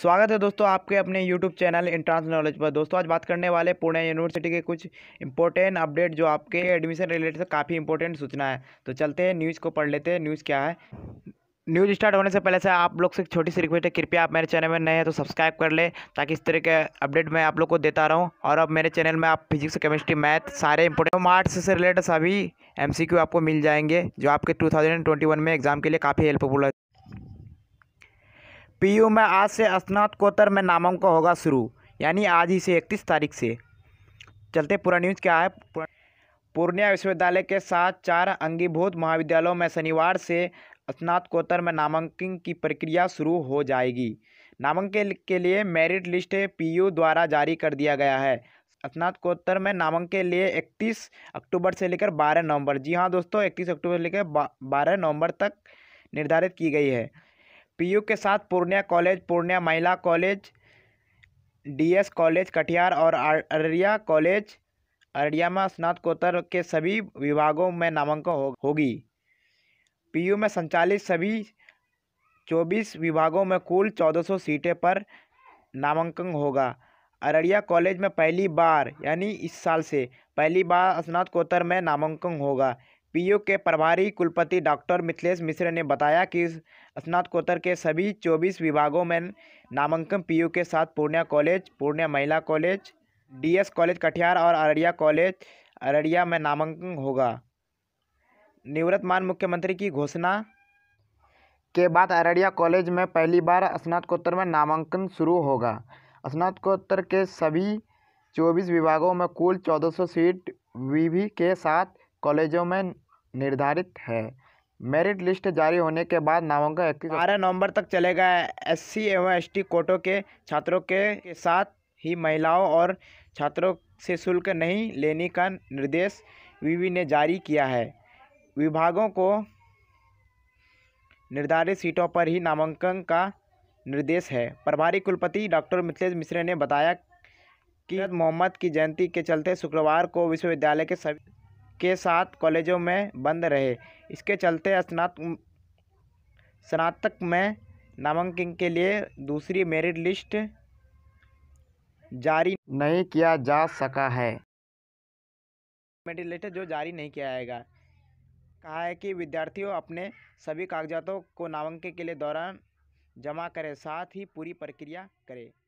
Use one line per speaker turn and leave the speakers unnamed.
स्वागत है दोस्तों आपके अपने यूट्यूब चैनल इंट्रांस नॉलेज पर दोस्तों आज बात करने वाले पुणे यूनिवर्सिटी के कुछ इंपॉर्टेंट अपडेट जो आपके एडमिशन रिलेटेड से काफ़ी इंपॉर्टेंट सूचना है तो चलते हैं न्यूज़ को पढ़ लेते हैं न्यूज़ क्या है न्यूज़ स्टार्ट होने से पहले से आप लोग से छोटी सी रिक्वेस्ट है कृपया आप मेरे चैनल में नए हैं तो सब्सक्राइब कर ले ताकि इस तरह के अपडेट मैं आप लोग को देता रहूं और अब मेरे चैनल में आप फिजिक्स केमिस्ट्री मैथ सारे इंपोर्टेंट मार्क्स से रिलेटेड सभी एमसीक्यू आपको मिल जाएंगे जो आपके टू में एग्ज़ाम के लिए काफ़ी हेल्पफुल है पीयू में आज से स्नातकोत्तर में नामांकन होगा शुरू यानी आज ही से इकतीस तारीख से चलते पूरा न्यूज़ क्या है पूर्णिया विश्वविद्यालय के साथ चार अंगीभूत महाविद्यालयों में शनिवार से स्नातकोत्तर में नामांकन की प्रक्रिया शुरू हो जाएगी नामांकन के लिए मेरिट लिस्ट पीयू द्वारा जारी कर दिया गया है स्नातकोत्तर में नामांकन के लिए 31 अक्टूबर से लेकर 12 नवंबर जी हाँ दोस्तों 31 अक्टूबर से लेकर 12 नवंबर तक निर्धारित की गई है पीयू के साथ पूर्णिया कॉलेज पूर्णिया महिला कॉलेज डीएस कॉलेज कटिहार और अररिया कॉलेज अररिया में स्नातकोत्तर के सभी विभागों में नामांकन हो, होगी पीयू में संचालित सभी चौबीस विभागों में कुल चौदह सौ सीटें पर नामांकन होगा अररिया कॉलेज में पहली बार यानी इस साल से पहली बार स्नातकोत्तर में नामांकन होगा पीयू के प्रभारी कुलपति डॉक्टर मिथिलेश मिश्र ने बताया कि स्नातकोत्तर के सभी 24 विभागों में नामांकन पीयू के साथ पूर्णिया कॉलेज पूर्णिया महिला कॉलेज डीएस कॉलेज कटिहार और अररिया कॉलेज अररिया में नामांकन होगा निवृत्तमान मुख्यमंत्री की घोषणा के बाद अररिया कॉलेज में पहली बार स्नातकोत्तर में नामांकन शुरू होगा स्नातकोत्तर के सभी चौबीस विभागों में कुल 1400 सीट वीवी के साथ कॉलेजों में निर्धारित है मेरिट लिस्ट जारी होने के बाद नामांकन इक्कीस बारह नवंबर तक चलेगा एस सी एवं एस टी कोटों के छात्रों के साथ ही महिलाओं और छात्रों से शुल्क नहीं लेने का निर्देश वीवी ने जारी किया है विभागों को निर्धारित सीटों पर ही नामांकन का निर्देश है प्रभारी कुलपति डॉक्टर मिथिलेश मिश्रा ने बताया कि मोहम्मद की जयंती के चलते शुक्रवार को विश्वविद्यालय के सभी के साथ कॉलेजों में बंद रहे इसके चलते स्नात स्नातक में नामांकन के लिए दूसरी मेरिट लिस्ट जारी नहीं किया जा सका है मेरिट लिस्ट जो जारी नहीं किया जाएगा कहा है कि विद्यार्थियों अपने सभी कागजातों को नामांकन के लिए दौरान जमा करें साथ ही पूरी प्रक्रिया करें